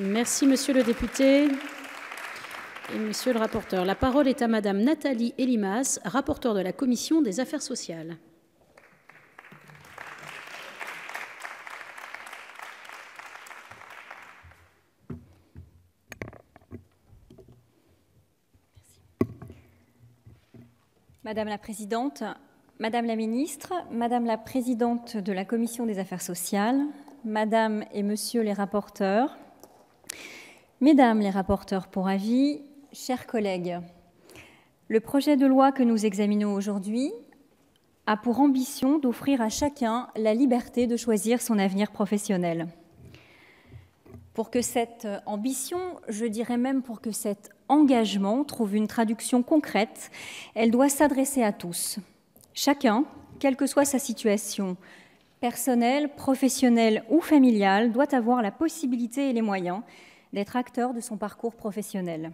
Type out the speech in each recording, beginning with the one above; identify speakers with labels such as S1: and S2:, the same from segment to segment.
S1: Merci, monsieur le député. Et monsieur le rapporteur, la parole est à madame Nathalie Elimas, rapporteure de la commission des affaires sociales. Madame la Présidente, Madame la Ministre, Madame la Présidente de la Commission des Affaires sociales, Madame et Monsieur les rapporteurs, Mesdames les rapporteurs pour avis, chers collègues, le projet de loi que nous examinons aujourd'hui a pour ambition d'offrir à chacun la liberté de choisir son avenir professionnel. Pour que cette ambition, je dirais même pour que cet engagement trouve une traduction concrète, elle doit s'adresser à tous. Chacun, quelle que soit sa situation personnelle, professionnelle ou familiale, doit avoir la possibilité et les moyens d'être acteur de son parcours professionnel.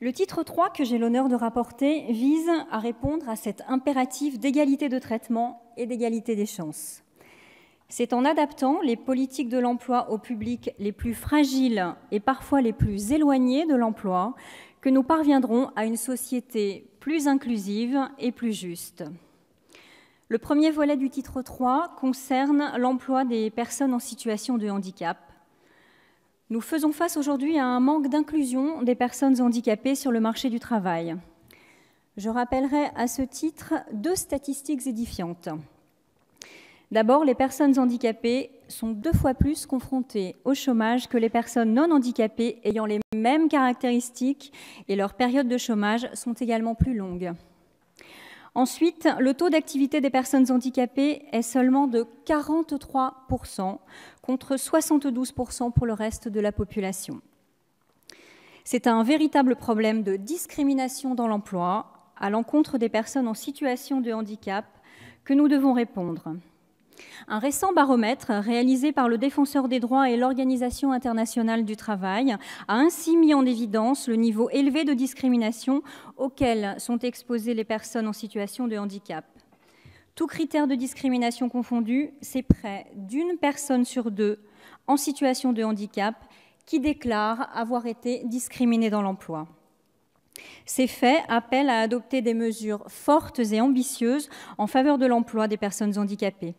S1: Le titre 3 que j'ai l'honneur de rapporter vise à répondre à cet impératif d'égalité de traitement et d'égalité des chances. C'est en adaptant les politiques de l'emploi aux publics les plus fragiles et parfois les plus éloignés de l'emploi que nous parviendrons à une société plus inclusive et plus juste. Le premier volet du titre 3 concerne l'emploi des personnes en situation de handicap nous faisons face aujourd'hui à un manque d'inclusion des personnes handicapées sur le marché du travail. Je rappellerai à ce titre deux statistiques édifiantes. D'abord, les personnes handicapées sont deux fois plus confrontées au chômage que les personnes non handicapées ayant les mêmes caractéristiques et leurs périodes de chômage sont également plus longues. Ensuite, le taux d'activité des personnes handicapées est seulement de 43% contre 72% pour le reste de la population. C'est un véritable problème de discrimination dans l'emploi à l'encontre des personnes en situation de handicap que nous devons répondre. Un récent baromètre réalisé par le Défenseur des droits et l'Organisation internationale du travail a ainsi mis en évidence le niveau élevé de discrimination auquel sont exposées les personnes en situation de handicap. Tout critère de discrimination confondu, c'est près d'une personne sur deux en situation de handicap qui déclare avoir été discriminée dans l'emploi. Ces faits appellent à adopter des mesures fortes et ambitieuses en faveur de l'emploi des personnes handicapées.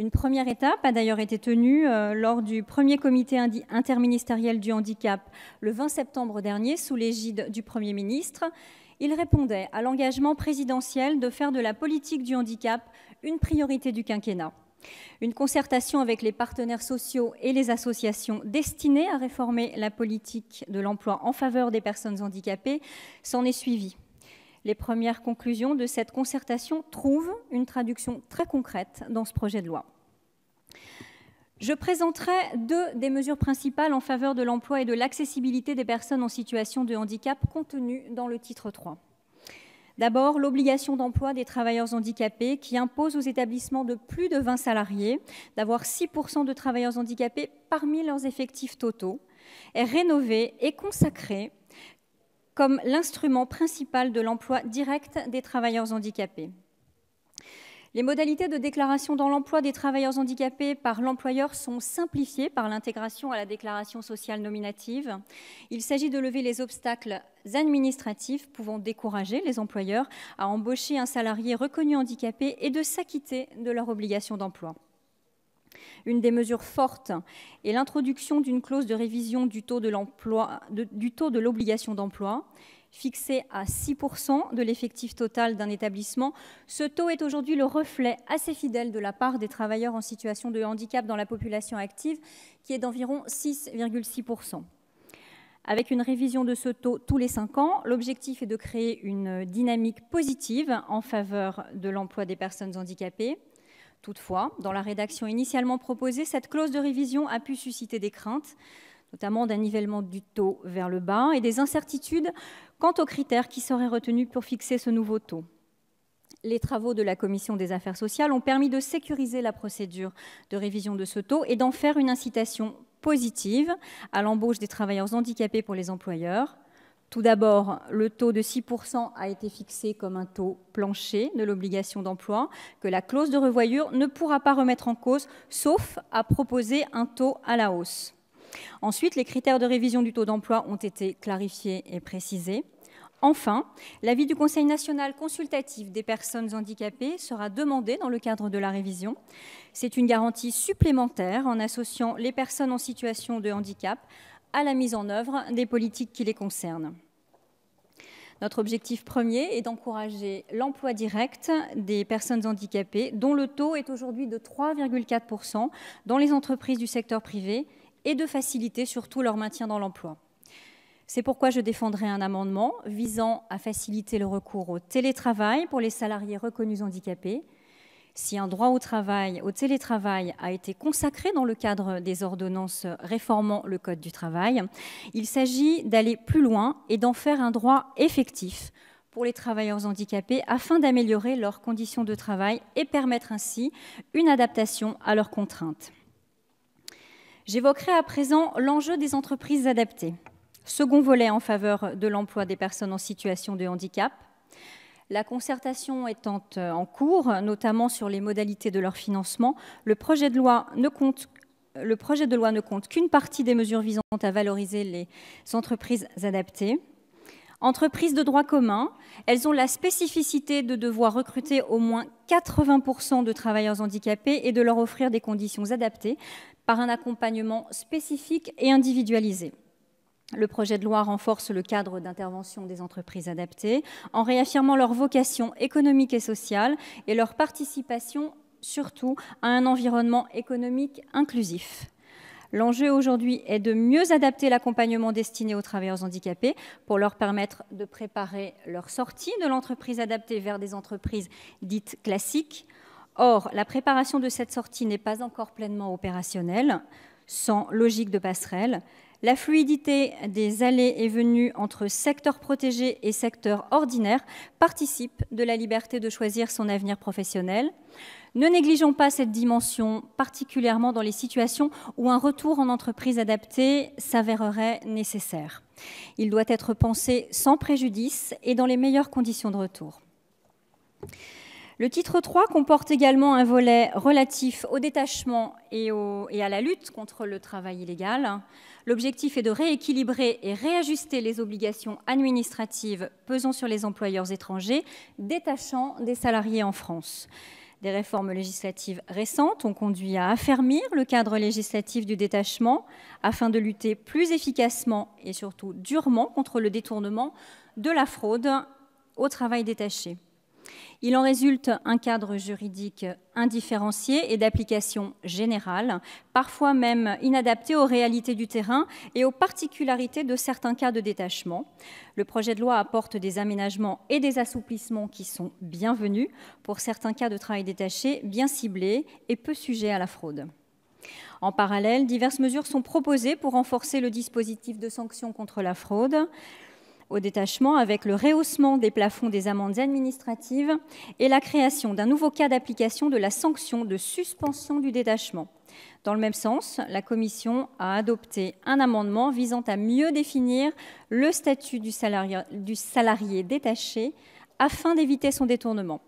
S1: Une première étape a d'ailleurs été tenue euh, lors du premier comité interministériel du handicap le 20 septembre dernier sous l'égide du Premier ministre. Il répondait à l'engagement présidentiel de faire de la politique du handicap une priorité du quinquennat. Une concertation avec les partenaires sociaux et les associations destinées à réformer la politique de l'emploi en faveur des personnes handicapées s'en est suivie. Les premières conclusions de cette concertation trouvent une traduction très concrète dans ce projet de loi. Je présenterai deux des mesures principales en faveur de l'emploi et de l'accessibilité des personnes en situation de handicap contenues dans le titre 3. D'abord, l'obligation d'emploi des travailleurs handicapés qui impose aux établissements de plus de 20 salariés d'avoir 6% de travailleurs handicapés parmi leurs effectifs totaux est rénovée et consacrée comme l'instrument principal de l'emploi direct des travailleurs handicapés. Les modalités de déclaration dans l'emploi des travailleurs handicapés par l'employeur sont simplifiées par l'intégration à la déclaration sociale nominative. Il s'agit de lever les obstacles administratifs pouvant décourager les employeurs à embaucher un salarié reconnu handicapé et de s'acquitter de leur obligation d'emploi. Une des mesures fortes est l'introduction d'une clause de révision du taux de l'obligation d'emploi, fixé à 6% de l'effectif total d'un établissement. Ce taux est aujourd'hui le reflet assez fidèle de la part des travailleurs en situation de handicap dans la population active, qui est d'environ 6,6%. Avec une révision de ce taux tous les 5 ans, l'objectif est de créer une dynamique positive en faveur de l'emploi des personnes handicapées. Toutefois, dans la rédaction initialement proposée, cette clause de révision a pu susciter des craintes, notamment d'un nivellement du taux vers le bas et des incertitudes quant aux critères qui seraient retenus pour fixer ce nouveau taux. Les travaux de la Commission des affaires sociales ont permis de sécuriser la procédure de révision de ce taux et d'en faire une incitation positive à l'embauche des travailleurs handicapés pour les employeurs, tout d'abord, le taux de 6% a été fixé comme un taux plancher de l'obligation d'emploi que la clause de revoyure ne pourra pas remettre en cause, sauf à proposer un taux à la hausse. Ensuite, les critères de révision du taux d'emploi ont été clarifiés et précisés. Enfin, l'avis du Conseil national consultatif des personnes handicapées sera demandé dans le cadre de la révision. C'est une garantie supplémentaire en associant les personnes en situation de handicap à la mise en œuvre des politiques qui les concernent. Notre objectif premier est d'encourager l'emploi direct des personnes handicapées, dont le taux est aujourd'hui de 3,4% dans les entreprises du secteur privé, et de faciliter surtout leur maintien dans l'emploi. C'est pourquoi je défendrai un amendement visant à faciliter le recours au télétravail pour les salariés reconnus handicapés, si un droit au travail, au télétravail, a été consacré dans le cadre des ordonnances réformant le Code du travail, il s'agit d'aller plus loin et d'en faire un droit effectif pour les travailleurs handicapés afin d'améliorer leurs conditions de travail et permettre ainsi une adaptation à leurs contraintes. J'évoquerai à présent l'enjeu des entreprises adaptées, second volet en faveur de l'emploi des personnes en situation de handicap, la concertation étant euh, en cours, notamment sur les modalités de leur financement, euh, le projet de loi ne compte qu'une partie des mesures visant à valoriser les entreprises adaptées. Entreprises de droit commun, elles ont la spécificité de devoir recruter au moins 80% de travailleurs handicapés et de leur offrir des conditions adaptées par un accompagnement spécifique et individualisé. Le projet de loi renforce le cadre d'intervention des entreprises adaptées en réaffirmant leur vocation économique et sociale et leur participation surtout à un environnement économique inclusif. L'enjeu aujourd'hui est de mieux adapter l'accompagnement destiné aux travailleurs handicapés pour leur permettre de préparer leur sortie de l'entreprise adaptée vers des entreprises dites classiques. Or, la préparation de cette sortie n'est pas encore pleinement opérationnelle, sans logique de passerelle, la fluidité des allées et venues entre secteur protégé et secteur ordinaire participe de la liberté de choisir son avenir professionnel. Ne négligeons pas cette dimension, particulièrement dans les situations où un retour en entreprise adaptée s'avérerait nécessaire. Il doit être pensé sans préjudice et dans les meilleures conditions de retour. Le titre 3 comporte également un volet relatif au détachement et, et à la lutte contre le travail illégal. L'objectif est de rééquilibrer et réajuster les obligations administratives pesant sur les employeurs étrangers détachant des salariés en France. Des réformes législatives récentes ont conduit à affermir le cadre législatif du détachement afin de lutter plus efficacement et surtout durement contre le détournement de la fraude au travail détaché. Il en résulte un cadre juridique indifférencié et d'application générale, parfois même inadapté aux réalités du terrain et aux particularités de certains cas de détachement. Le projet de loi apporte des aménagements et des assouplissements qui sont bienvenus pour certains cas de travail détaché bien ciblés et peu sujets à la fraude. En parallèle, diverses mesures sont proposées pour renforcer le dispositif de sanctions contre la fraude au détachement avec le rehaussement des plafonds des amendes administratives et la création d'un nouveau cas d'application de la sanction de suspension du détachement. Dans le même sens, la Commission a adopté un amendement visant à mieux définir le statut du salarié, du salarié détaché afin d'éviter son détournement.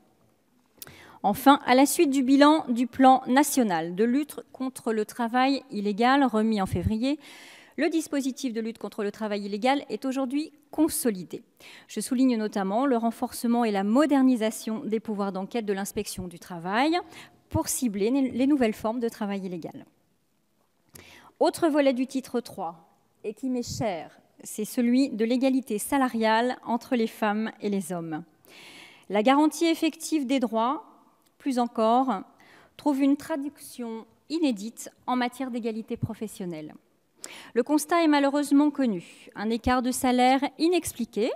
S1: Enfin, à la suite du bilan du plan national de lutte contre le travail illégal remis en février, le dispositif de lutte contre le travail illégal est aujourd'hui consolidé. Je souligne notamment le renforcement et la modernisation des pouvoirs d'enquête de l'inspection du travail pour cibler les nouvelles formes de travail illégal. Autre volet du titre 3, et qui m'est cher, c'est celui de l'égalité salariale entre les femmes et les hommes. La garantie effective des droits, plus encore, trouve une traduction inédite en matière d'égalité professionnelle. Le constat est malheureusement connu. Un écart de salaire inexpliqué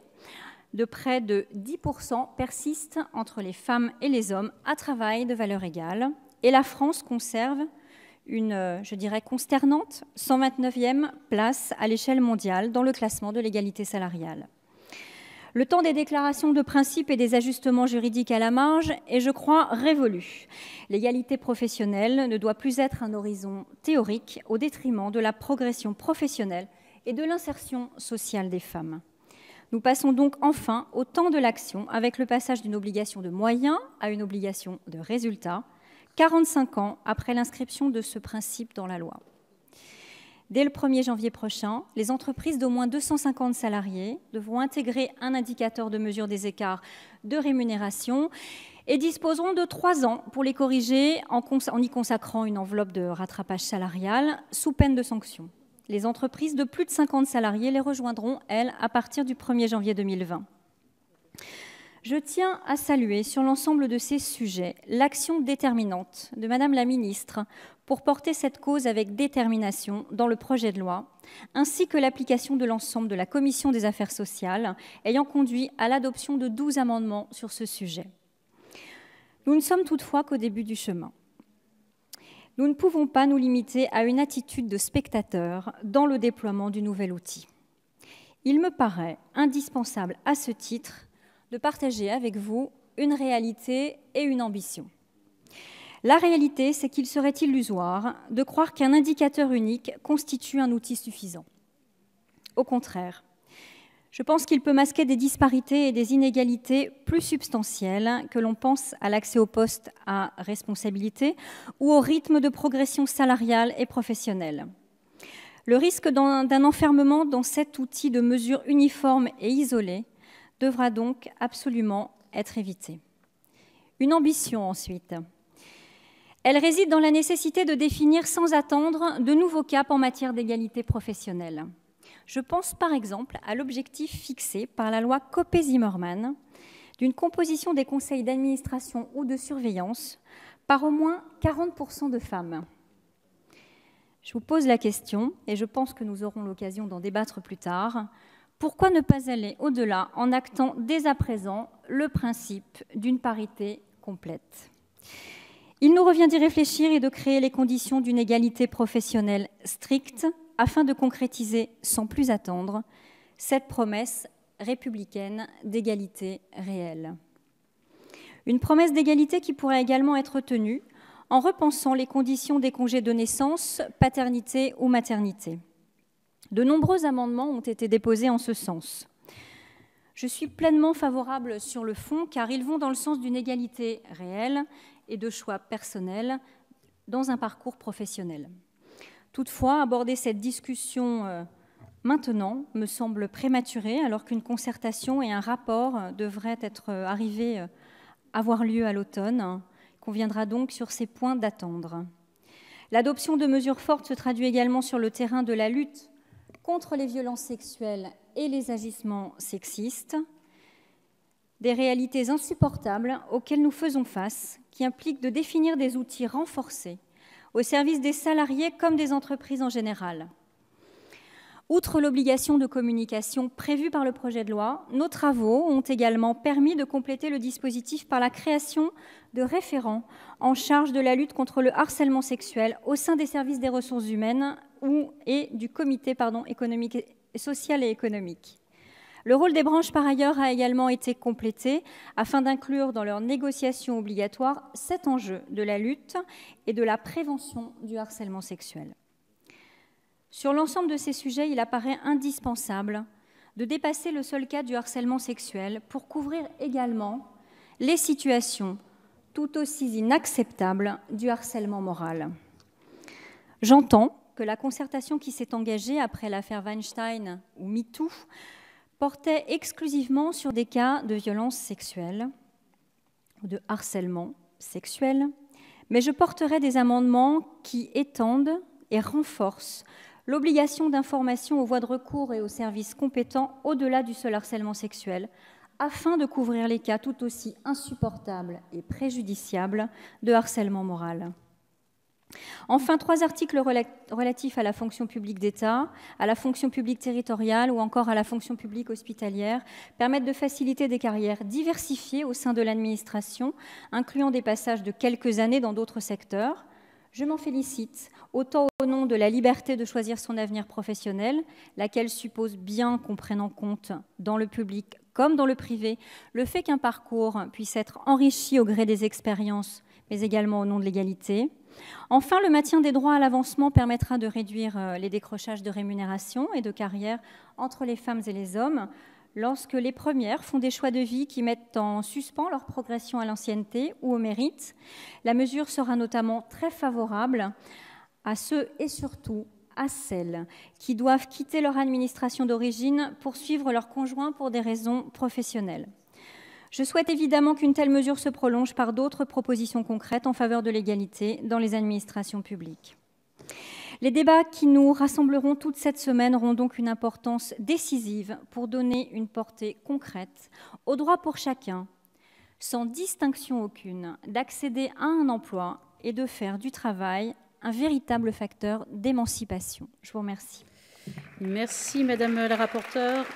S1: de près de 10% persiste entre les femmes et les hommes à travail de valeur égale. Et la France conserve une, euh, je dirais, consternante 129e place à l'échelle mondiale dans le classement de l'égalité salariale. Le temps des déclarations de principe et des ajustements juridiques à la marge est, je crois, révolu. L'égalité professionnelle ne doit plus être un horizon théorique au détriment de la progression professionnelle et de l'insertion sociale des femmes. Nous passons donc enfin au temps de l'action avec le passage d'une obligation de moyens à une obligation de résultat, 45 ans après l'inscription de ce principe dans la loi. Dès le 1er janvier prochain, les entreprises d'au moins 250 salariés devront intégrer un indicateur de mesure des écarts de rémunération et disposeront de trois ans pour les corriger en, y consacrant une enveloppe de rattrapage salarial sous peine de sanction. Les entreprises de plus de 50 salariés les rejoindront, elles, à partir du 1er janvier 2020. Je tiens à saluer sur l'ensemble de ces sujets l'action déterminante de Madame la Ministre pour porter cette cause avec détermination dans le projet de loi, ainsi que l'application de l'ensemble de la Commission des affaires sociales ayant conduit à l'adoption de 12 amendements sur ce sujet. Nous ne sommes toutefois qu'au début du chemin. Nous ne pouvons pas nous limiter à une attitude de spectateur dans le déploiement du nouvel outil. Il me paraît indispensable à ce titre de partager avec vous une réalité et une ambition. La réalité, c'est qu'il serait illusoire de croire qu'un indicateur unique constitue un outil suffisant. Au contraire, je pense qu'il peut masquer des disparités et des inégalités plus substantielles que l'on pense à l'accès aux postes à responsabilité ou au rythme de progression salariale et professionnelle. Le risque d'un enfermement dans cet outil de mesure uniforme et isolée devra donc absolument être évitée. Une ambition ensuite. Elle réside dans la nécessité de définir sans attendre de nouveaux caps en matière d'égalité professionnelle. Je pense par exemple à l'objectif fixé par la loi Copé-Zimmermann d'une composition des conseils d'administration ou de surveillance par au moins 40% de femmes. Je vous pose la question, et je pense que nous aurons l'occasion d'en débattre plus tard. Pourquoi ne pas aller au-delà en actant dès à présent le principe d'une parité complète Il nous revient d'y réfléchir et de créer les conditions d'une égalité professionnelle stricte afin de concrétiser sans plus attendre cette promesse républicaine d'égalité réelle. Une promesse d'égalité qui pourrait également être tenue en repensant les conditions des congés de naissance, paternité ou maternité. De nombreux amendements ont été déposés en ce sens. Je suis pleinement favorable sur le fond car ils vont dans le sens d'une égalité réelle et de choix personnels dans un parcours professionnel. Toutefois, aborder cette discussion euh, maintenant me semble prématuré alors qu'une concertation et un rapport euh, devraient être euh, arrivés, avoir lieu à l'automne. Il conviendra donc sur ces points d'attendre. L'adoption de mesures fortes se traduit également sur le terrain de la lutte contre les violences sexuelles et les agissements sexistes, des réalités insupportables auxquelles nous faisons face, qui impliquent de définir des outils renforcés au service des salariés comme des entreprises en général, Outre l'obligation de communication prévue par le projet de loi, nos travaux ont également permis de compléter le dispositif par la création de référents en charge de la lutte contre le harcèlement sexuel au sein des services des ressources humaines ou, et du comité pardon, économique, social et économique. Le rôle des branches, par ailleurs, a également été complété afin d'inclure dans leurs négociations obligatoires cet enjeu de la lutte et de la prévention du harcèlement sexuel. Sur l'ensemble de ces sujets, il apparaît indispensable de dépasser le seul cas du harcèlement sexuel pour couvrir également les situations tout aussi inacceptables du harcèlement moral. J'entends que la concertation qui s'est engagée après l'affaire Weinstein ou MeToo portait exclusivement sur des cas de violence sexuelle ou de harcèlement sexuel, mais je porterai des amendements qui étendent et renforcent l'obligation d'information aux voies de recours et aux services compétents au-delà du seul harcèlement sexuel, afin de couvrir les cas tout aussi insupportables et préjudiciables de harcèlement moral. Enfin, trois articles relatifs à la fonction publique d'État, à la fonction publique territoriale ou encore à la fonction publique hospitalière permettent de faciliter des carrières diversifiées au sein de l'administration, incluant des passages de quelques années dans d'autres secteurs. Je m'en félicite, autant au nom de la liberté de choisir son avenir professionnel, laquelle suppose bien qu'on prenne en compte dans le public comme dans le privé le fait qu'un parcours puisse être enrichi au gré des expériences, mais également au nom de l'égalité. Enfin, le maintien des droits à l'avancement permettra de réduire euh, les décrochages de rémunération et de carrière entre les femmes et les hommes, lorsque les premières font des choix de vie qui mettent en suspens leur progression à l'ancienneté ou au mérite. La mesure sera notamment très favorable à ceux et surtout à celles qui doivent quitter leur administration d'origine pour suivre leur conjoint pour des raisons professionnelles. Je souhaite évidemment qu'une telle mesure se prolonge par d'autres propositions concrètes en faveur de l'égalité dans les administrations publiques. Les débats qui nous rassembleront toute cette semaine auront donc une importance décisive pour donner une portée concrète au droit pour chacun, sans distinction aucune, d'accéder à un emploi et de faire du travail un véritable facteur d'émancipation. Je vous remercie. Merci Madame la rapporteure.